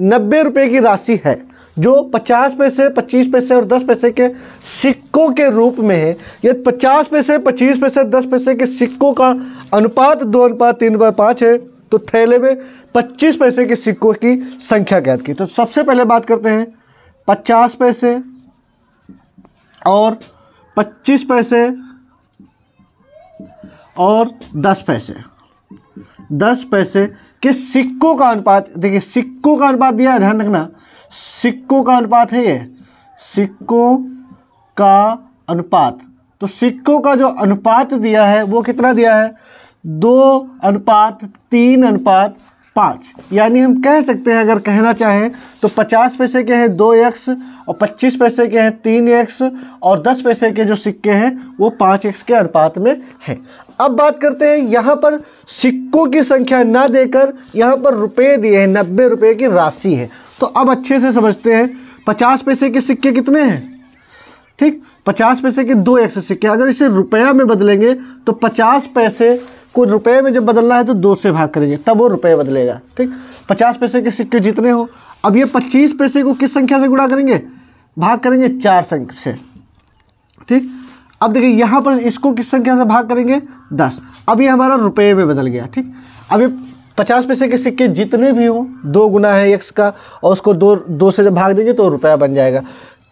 नब्बे रुपये की राशि है जो पचास पैसे पच्चीस पैसे और दस पैसे के सिक्कों के रूप में है ये पचास पैसे पच्चीस पैसे दस पैसे के सिक्कों का अनुपात दो अनुपात तीन अनुपात पाँच है तो थैले में पच्चीस पैसे के सिक्कों की संख्या ज्ञात की तो सबसे पहले बात करते हैं पचास पैसे और पच्चीस पैसे और दस पैसे दस पैसे के सिक्कों का अनुपात देखिए सिक्कों का अनुपात दिया है ध्यान रखना सिक्कों का अनुपात है ये सिक्कों का अनुपात तो सिक्कों का जो अनुपात दिया है वो कितना दिया है दो अनुपात तीन अनुपात पाँच यानी हम कह सकते हैं अगर कहना चाहें तो पचास पैसे के हैं दो एक्स और पच्चीस पैसे के हैं तीन एक्स और दस पैसे के जो सिक्के हैं वो पाँच एक्स के अनुपात में हैं अब बात करते हैं यहाँ पर सिक्कों की संख्या ना देकर यहाँ पर रुपये दिए हैं नब्बे रुपये की राशि है तो अब अच्छे से समझते हैं पचास पैसे के सिक्के कितने हैं ठीक पचास पैसे के दो एक्स सिक्के अगर इसे रुपया में बदलेंगे तो पचास पैसे को रुपये में जब बदलना है तो दो से भाग करेंगे तब वो रुपये बदलेगा ठीक पचास पैसे के सिक्के जितने हो अब ये पच्चीस पैसे को किस संख्या से गुणा करेंगे भाग करेंगे चार संख्या से ठीक अब देखिए यहाँ पर इसको किस संख्या से भाग करेंगे दस अब ये हमारा रुपये में बदल गया ठीक अब ये पचास पैसे के सिक्के जितने भी हों दो गुना है यक्स का और उसको दो दो से जब भाग देंगे तो रुपया बन जाएगा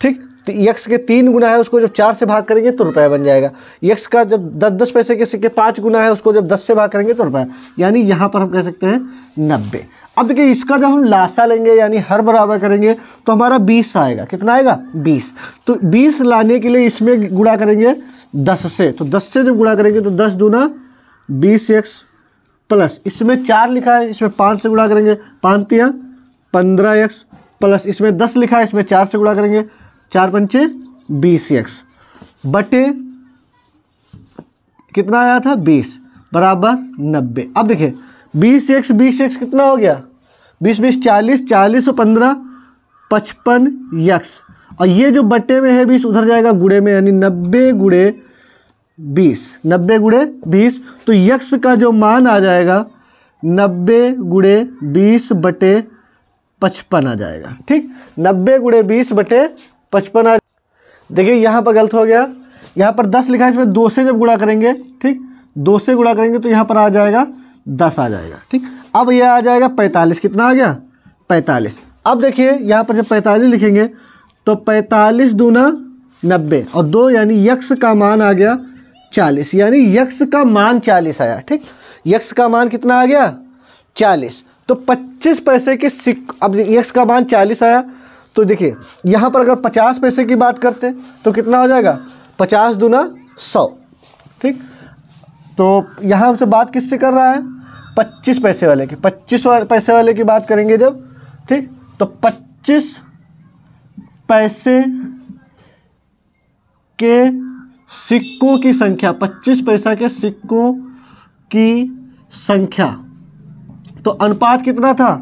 ठीक तो यक्स के तीन गुना है उसको जब चार से भाग करेंगे तो रुपया बन जाएगा यक्स का जब दस दस पैसे के सिक्के पाँच गुना है उसको जब दस से भाग करेंगे तो रुपया यानी यहाँ पर हम कह सकते हैं नब्बे अब देखिए इसका जब हम लाशा लेंगे यानी हर बराबर करेंगे तो हमारा बीस आएगा कितना आएगा बीस तो बीस लाने के लिए इसमें गुणा करेंगे दस से तो दस से जब गुणा करेंगे तो दस दूना बीस एक्स प्लस इसमें चार लिखा है इसमें पाँच से गुणा करेंगे पाँच तिया पंद्रह एक्स प्लस इसमें दस लिखा है इसमें चार से गुणा करेंगे चार पंचे बीस एक्स बटे कितना आया था बीस बराबर नब्बे अब देखिए बीस एक्स बीस एक्स कितना हो गया बीस बीस चालीस चालीस और पंद्रह पचपन यक्स और ये जो बट्टे में है बीस उधर जाएगा गुड़े में यानी नब्बे गुड़े बीस नब्बे गुड़े बीस तो यक्स का जो मान आ जाएगा नब्बे गुड़े बीस बटे पचपन आ जाएगा ठीक नब्बे गुड़े बीस बटे पचपन आ देखिए यहाँ पर गलत हो गया यहाँ पर दस लिखा है इसमें दो से जब गुड़ा करेंगे ठीक दो से गुड़ा करेंगे तो यहाँ पर आ जाएगा दस आ जाएगा ठीक अब यह आ जाएगा पैंतालीस कितना आ गया पैंतालीस अब देखिए यहाँ पर जब पैंतालीस लिखेंगे तो पैंतालीस दूना नब्बे और दो यानी यक्स का मान आ गया चालीस यानी यक्स का मान चालीस आया ठीक यक्स का मान कितना आ गया चालीस तो पच्चीस पैसे के सिक अब यक्स का मान चालीस आया तो देखिए यहाँ पर अगर पचास पैसे की बात करते तो कितना हो जाएगा पचास दूना सौ ठीक तो यहाँ हमसे बात किससे कर रहा है पच्चीस पैसे वाले की पच्चीस पैसे वाले की बात करेंगे जब ठीक तो पच्चीस पैसे के सिक्कों की संख्या पच्चीस पैसा के सिक्कों की संख्या तो अनुपात कितना था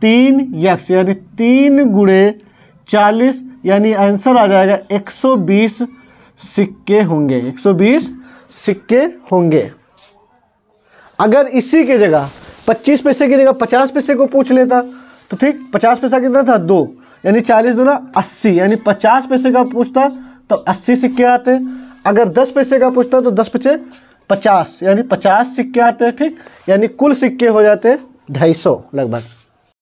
तीन यक्स यानी तीन गुड़े चालीस यानी आंसर आ जाएगा एक सौ बीस सिक्के होंगे एक सौ बीस सिक्के होंगे अगर इसी के जगह पच्चीस पैसे की जगह पचास पैसे को पूछ लेता तो ठीक पचास पैसा कितना था दो यानी चालीस ना अस्सी यानी पचास पैसे का पूछता तो अस्सी सिक्के आते अगर दस पैसे का पूछता तो दस पचे पचास यानी पचास सिक्के आते ठीक यानी कुल सिक्के हो जाते ढाई सौ लगभग